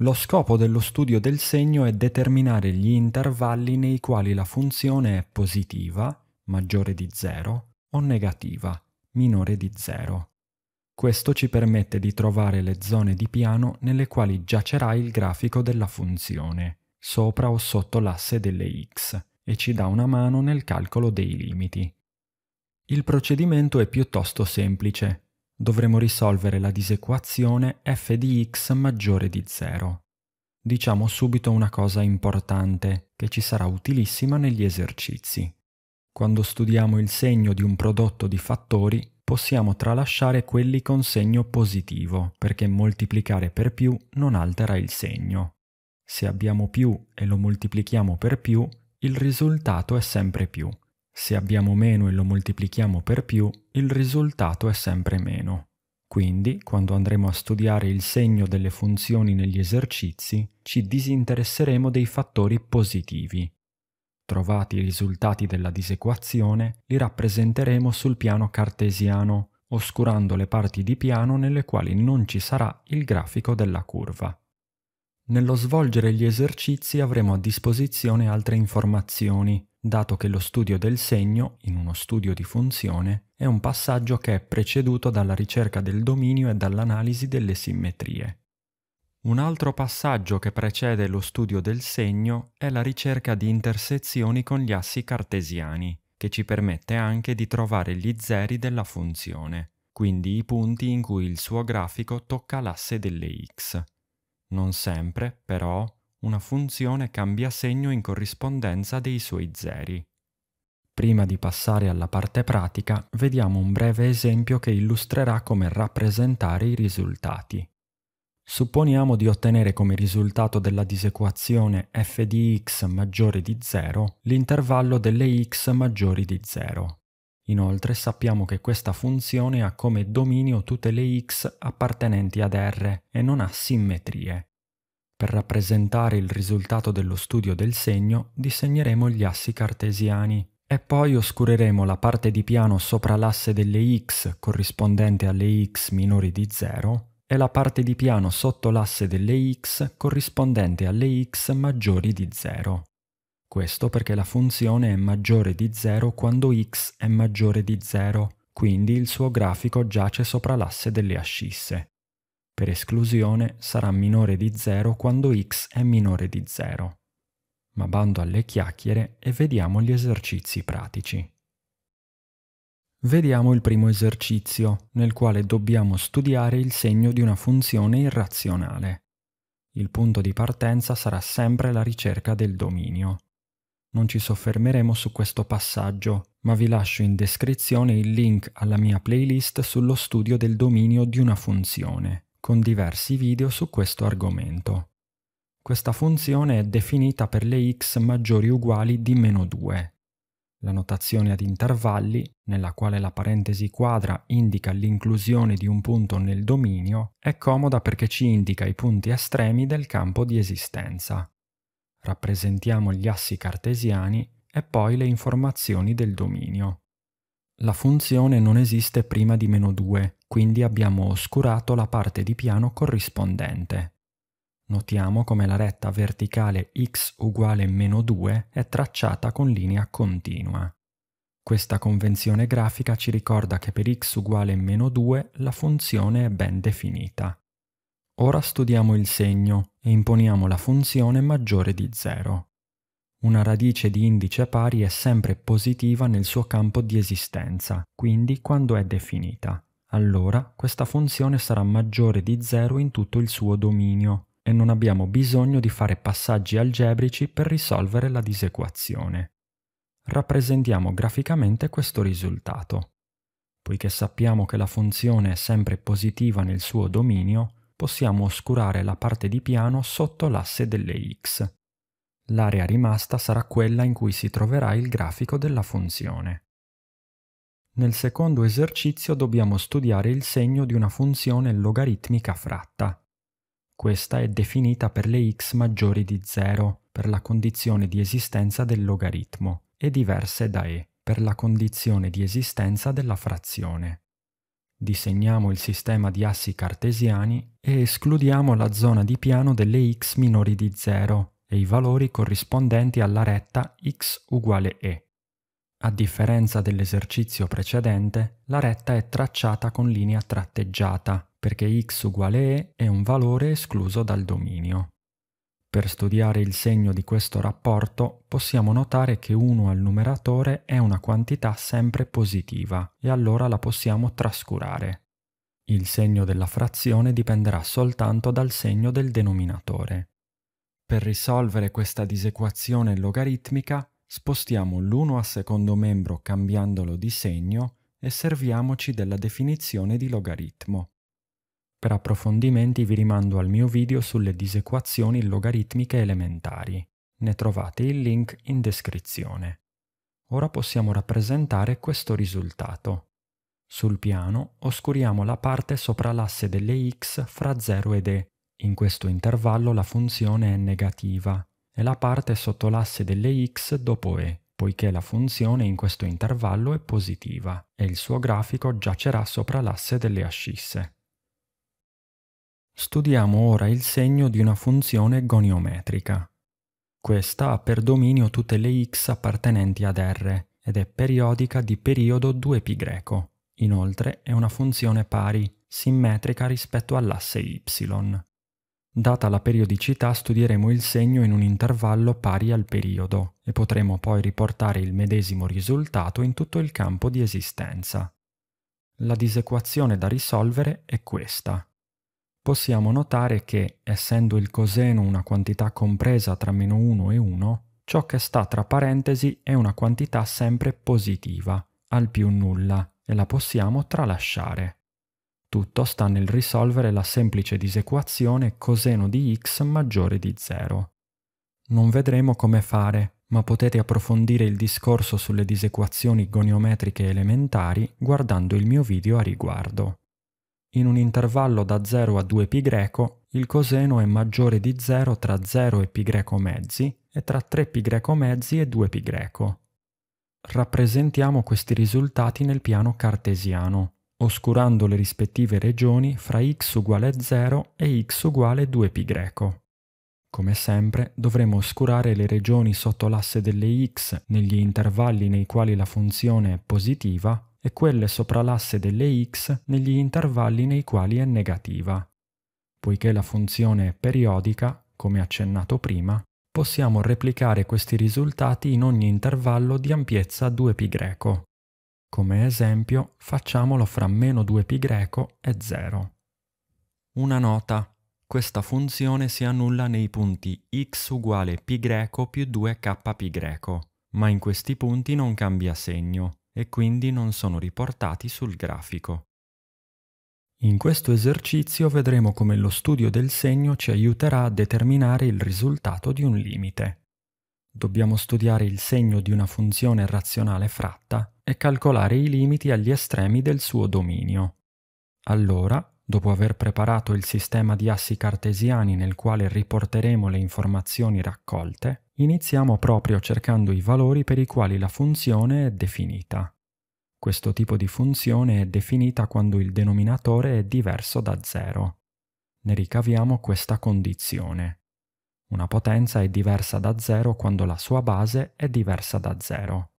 Lo scopo dello studio del segno è determinare gli intervalli nei quali la funzione è positiva, maggiore di 0, o negativa, minore di 0. Questo ci permette di trovare le zone di piano nelle quali giacerà il grafico della funzione, sopra o sotto l'asse delle x, e ci dà una mano nel calcolo dei limiti. Il procedimento è piuttosto semplice, dovremo risolvere la disequazione f di x maggiore di 0. Diciamo subito una cosa importante che ci sarà utilissima negli esercizi. Quando studiamo il segno di un prodotto di fattori, possiamo tralasciare quelli con segno positivo, perché moltiplicare per più non altera il segno. Se abbiamo più e lo moltiplichiamo per più, il risultato è sempre più, se abbiamo meno e lo moltiplichiamo per più, il risultato è sempre meno. Quindi, quando andremo a studiare il segno delle funzioni negli esercizi, ci disinteresseremo dei fattori positivi. Trovati i risultati della disequazione, li rappresenteremo sul piano cartesiano, oscurando le parti di piano nelle quali non ci sarà il grafico della curva. Nello svolgere gli esercizi avremo a disposizione altre informazioni, dato che lo studio del segno, in uno studio di funzione, è un passaggio che è preceduto dalla ricerca del dominio e dall'analisi delle simmetrie. Un altro passaggio che precede lo studio del segno è la ricerca di intersezioni con gli assi cartesiani, che ci permette anche di trovare gli zeri della funzione, quindi i punti in cui il suo grafico tocca l'asse delle x. Non sempre, però, una funzione cambia segno in corrispondenza dei suoi zeri. Prima di passare alla parte pratica, vediamo un breve esempio che illustrerà come rappresentare i risultati. Supponiamo di ottenere come risultato della disequazione f di x maggiore di 0 l'intervallo delle x maggiori di 0. Inoltre sappiamo che questa funzione ha come dominio tutte le x appartenenti ad R e non ha simmetrie. Per rappresentare il risultato dello studio del segno disegneremo gli assi cartesiani e poi oscureremo la parte di piano sopra l'asse delle x corrispondente alle x minori di 0 e la parte di piano sotto l'asse delle x corrispondente alle x maggiori di 0. Questo perché la funzione è maggiore di 0 quando x è maggiore di 0, quindi il suo grafico giace sopra l'asse delle ascisse. Per esclusione sarà minore di 0 quando x è minore di 0. Ma bando alle chiacchiere e vediamo gli esercizi pratici. Vediamo il primo esercizio, nel quale dobbiamo studiare il segno di una funzione irrazionale. Il punto di partenza sarà sempre la ricerca del dominio. Non ci soffermeremo su questo passaggio, ma vi lascio in descrizione il link alla mia playlist sullo studio del dominio di una funzione con diversi video su questo argomento. Questa funzione è definita per le x maggiori o uguali di meno 2. La notazione ad intervalli, nella quale la parentesi quadra indica l'inclusione di un punto nel dominio, è comoda perché ci indica i punti estremi del campo di esistenza. Rappresentiamo gli assi cartesiani e poi le informazioni del dominio. La funzione non esiste prima di meno 2, quindi abbiamo oscurato la parte di piano corrispondente. Notiamo come la retta verticale x uguale meno 2 è tracciata con linea continua. Questa convenzione grafica ci ricorda che per x uguale meno 2 la funzione è ben definita. Ora studiamo il segno e imponiamo la funzione maggiore di 0. Una radice di indice pari è sempre positiva nel suo campo di esistenza, quindi quando è definita allora questa funzione sarà maggiore di 0 in tutto il suo dominio e non abbiamo bisogno di fare passaggi algebrici per risolvere la disequazione. Rappresentiamo graficamente questo risultato. Poiché sappiamo che la funzione è sempre positiva nel suo dominio, possiamo oscurare la parte di piano sotto l'asse delle x. L'area rimasta sarà quella in cui si troverà il grafico della funzione. Nel secondo esercizio dobbiamo studiare il segno di una funzione logaritmica fratta. Questa è definita per le x maggiori di 0, per la condizione di esistenza del logaritmo, e diverse da e, per la condizione di esistenza della frazione. Disegniamo il sistema di assi cartesiani e escludiamo la zona di piano delle x minori di 0 e i valori corrispondenti alla retta x uguale e a differenza dell'esercizio precedente, la retta è tracciata con linea tratteggiata, perché x uguale e è un valore escluso dal dominio. Per studiare il segno di questo rapporto possiamo notare che 1 al numeratore è una quantità sempre positiva e allora la possiamo trascurare. Il segno della frazione dipenderà soltanto dal segno del denominatore. Per risolvere questa disequazione logaritmica Spostiamo l'1 a secondo membro cambiandolo di segno e serviamoci della definizione di logaritmo. Per approfondimenti vi rimando al mio video sulle disequazioni logaritmiche elementari. Ne trovate il link in descrizione. Ora possiamo rappresentare questo risultato. Sul piano oscuriamo la parte sopra l'asse delle x fra 0 ed e. In questo intervallo la funzione è negativa, è la parte sotto l'asse delle x dopo e, poiché la funzione in questo intervallo è positiva e il suo grafico giacerà sopra l'asse delle ascisse. Studiamo ora il segno di una funzione goniometrica. Questa ha per dominio tutte le x appartenenti ad R ed è periodica di periodo 2π. Inoltre è una funzione pari, simmetrica rispetto all'asse y. Data la periodicità studieremo il segno in un intervallo pari al periodo e potremo poi riportare il medesimo risultato in tutto il campo di esistenza. La disequazione da risolvere è questa. Possiamo notare che, essendo il coseno una quantità compresa tra meno 1 e 1, ciò che sta tra parentesi è una quantità sempre positiva, al più nulla, e la possiamo tralasciare. Tutto sta nel risolvere la semplice disequazione coseno di x maggiore di 0. Non vedremo come fare, ma potete approfondire il discorso sulle disequazioni goniometriche elementari guardando il mio video a riguardo. In un intervallo da 0 a 2π il coseno è maggiore di 0 tra 0 e π mezzi e tra 3π mezzi e 2π. Rappresentiamo questi risultati nel piano cartesiano oscurando le rispettive regioni fra x uguale 0 e x uguale 2π. Come sempre dovremo oscurare le regioni sotto l'asse delle x negli intervalli nei quali la funzione è positiva e quelle sopra l'asse delle x negli intervalli nei quali è negativa. Poiché la funzione è periodica, come accennato prima, possiamo replicare questi risultati in ogni intervallo di ampiezza 2π. Come esempio facciamolo fra meno 2π greco e 0. Una nota. Questa funzione si annulla nei punti x uguale π greco più 2kπ greco, ma in questi punti non cambia segno e quindi non sono riportati sul grafico. In questo esercizio vedremo come lo studio del segno ci aiuterà a determinare il risultato di un limite dobbiamo studiare il segno di una funzione razionale fratta e calcolare i limiti agli estremi del suo dominio. Allora, dopo aver preparato il sistema di assi cartesiani nel quale riporteremo le informazioni raccolte, iniziamo proprio cercando i valori per i quali la funzione è definita. Questo tipo di funzione è definita quando il denominatore è diverso da zero. Ne ricaviamo questa condizione. Una potenza è diversa da zero quando la sua base è diversa da zero.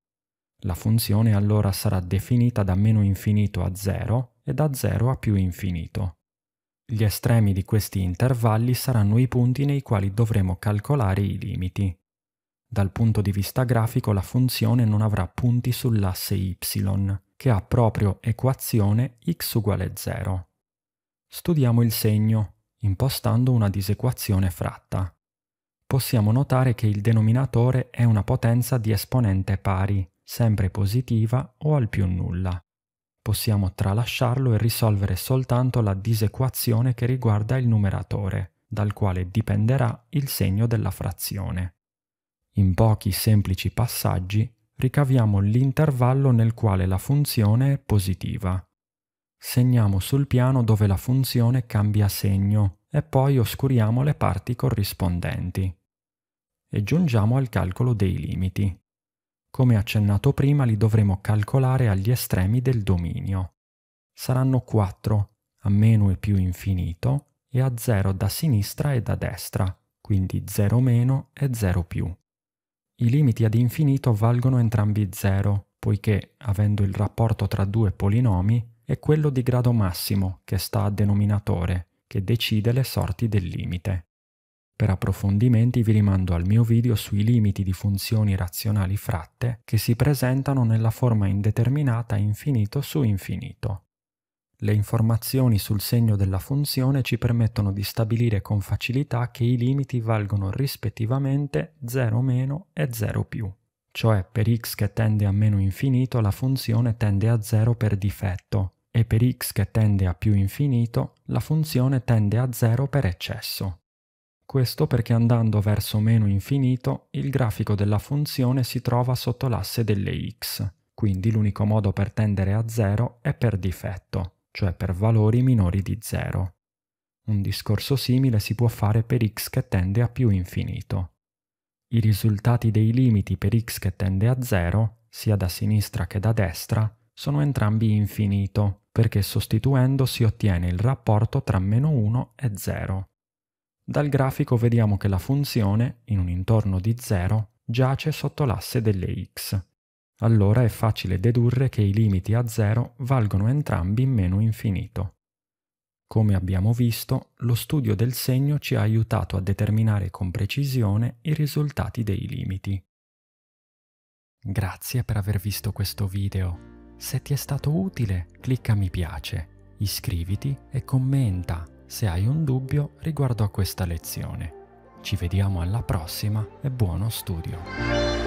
La funzione allora sarà definita da meno infinito a zero e da zero a più infinito. Gli estremi di questi intervalli saranno i punti nei quali dovremo calcolare i limiti. Dal punto di vista grafico la funzione non avrà punti sull'asse y, che ha proprio equazione x uguale 0. Studiamo il segno, impostando una disequazione fratta possiamo notare che il denominatore è una potenza di esponente pari, sempre positiva o al più nulla. Possiamo tralasciarlo e risolvere soltanto la disequazione che riguarda il numeratore, dal quale dipenderà il segno della frazione. In pochi semplici passaggi ricaviamo l'intervallo nel quale la funzione è positiva. Segniamo sul piano dove la funzione cambia segno, e poi oscuriamo le parti corrispondenti. E giungiamo al calcolo dei limiti. Come accennato prima li dovremo calcolare agli estremi del dominio. Saranno 4, a meno e più infinito, e a 0 da sinistra e da destra, quindi 0 meno e 0 più. I limiti ad infinito valgono entrambi 0, poiché, avendo il rapporto tra due polinomi, è quello di grado massimo che sta a denominatore, che decide le sorti del limite. Per approfondimenti vi rimando al mio video sui limiti di funzioni razionali fratte che si presentano nella forma indeterminata infinito su infinito. Le informazioni sul segno della funzione ci permettono di stabilire con facilità che i limiti valgono rispettivamente 0 meno e 0 più cioè per x che tende a meno infinito la funzione tende a 0 per difetto, e per x che tende a più infinito la funzione tende a 0 per eccesso. Questo perché andando verso meno infinito il grafico della funzione si trova sotto l'asse delle x, quindi l'unico modo per tendere a 0 è per difetto, cioè per valori minori di 0. Un discorso simile si può fare per x che tende a più infinito. I risultati dei limiti per x che tende a 0, sia da sinistra che da destra, sono entrambi infinito, perché sostituendo si ottiene il rapporto tra meno 1 e 0. Dal grafico vediamo che la funzione, in un intorno di 0, giace sotto l'asse delle x. Allora è facile dedurre che i limiti a 0 valgono entrambi meno infinito. Come abbiamo visto, lo studio del segno ci ha aiutato a determinare con precisione i risultati dei limiti. Grazie per aver visto questo video. Se ti è stato utile, clicca mi piace, iscriviti e commenta se hai un dubbio riguardo a questa lezione. Ci vediamo alla prossima e buono studio!